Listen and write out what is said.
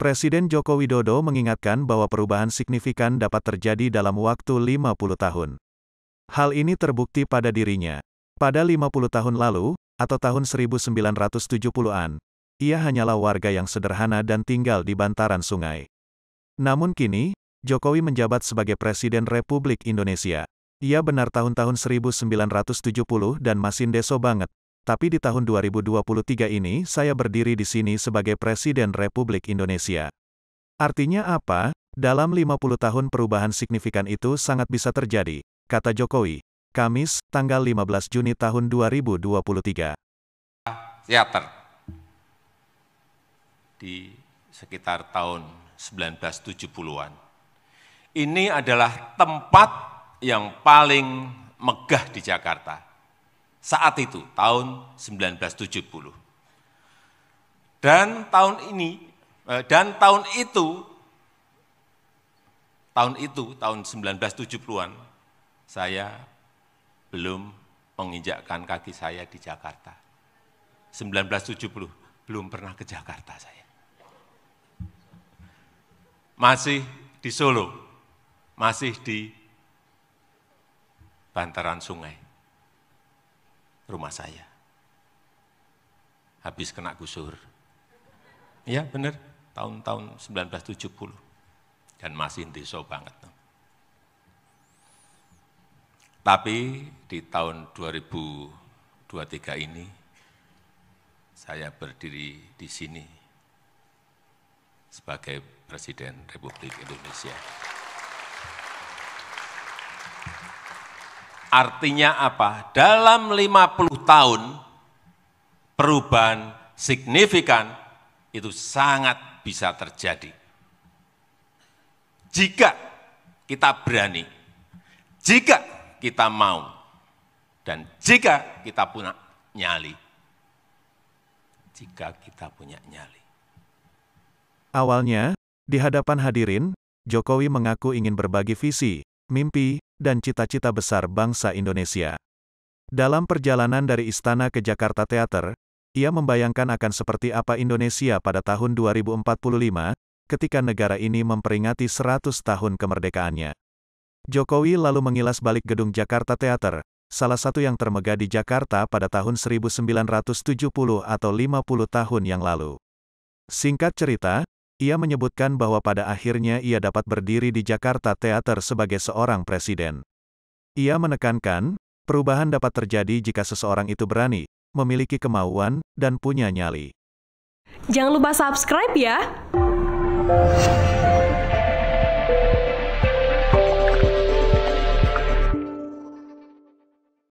Presiden Joko Widodo mengingatkan bahwa perubahan signifikan dapat terjadi dalam waktu 50 tahun. Hal ini terbukti pada dirinya. Pada 50 tahun lalu, atau tahun 1970-an, ia hanyalah warga yang sederhana dan tinggal di bantaran sungai. Namun kini, Jokowi menjabat sebagai Presiden Republik Indonesia. Ia benar tahun-tahun 1970 dan masih deso banget, tapi di tahun 2023 ini saya berdiri di sini sebagai Presiden Republik Indonesia. Artinya apa? Dalam 50 tahun perubahan signifikan itu sangat bisa terjadi, kata Jokowi, Kamis, tanggal 15 Juni tahun 2023. Teater di sekitar tahun 1970-an. Ini adalah tempat yang paling megah di Jakarta saat itu, tahun 1970. Dan tahun ini, eh, dan tahun itu, tahun itu, tahun 1970-an, saya belum menginjakkan kaki saya di Jakarta. 1970, belum pernah ke Jakarta saya. Masih di Solo, masih di bantaran sungai rumah saya. Habis kena gusur. ya benar, tahun-tahun 1970. Dan masih deso banget. Tapi di tahun 2023 ini, saya berdiri di sini sebagai Presiden Republik Indonesia. Artinya apa? Dalam 50 tahun perubahan signifikan itu sangat bisa terjadi. Jika kita berani, jika kita mau, dan jika kita punya nyali. Jika kita punya nyali. Awalnya, di hadapan hadirin, Jokowi mengaku ingin berbagi visi, mimpi, dan cita-cita besar bangsa Indonesia. Dalam perjalanan dari istana ke Jakarta Teater, ia membayangkan akan seperti apa Indonesia pada tahun 2045, ketika negara ini memperingati 100 tahun kemerdekaannya. Jokowi lalu mengilas balik gedung Jakarta Teater, salah satu yang termegah di Jakarta pada tahun 1970 atau 50 tahun yang lalu. Singkat cerita, ia menyebutkan bahwa pada akhirnya ia dapat berdiri di Jakarta Theater sebagai seorang presiden. Ia menekankan, perubahan dapat terjadi jika seseorang itu berani, memiliki kemauan, dan punya nyali. Jangan lupa subscribe ya!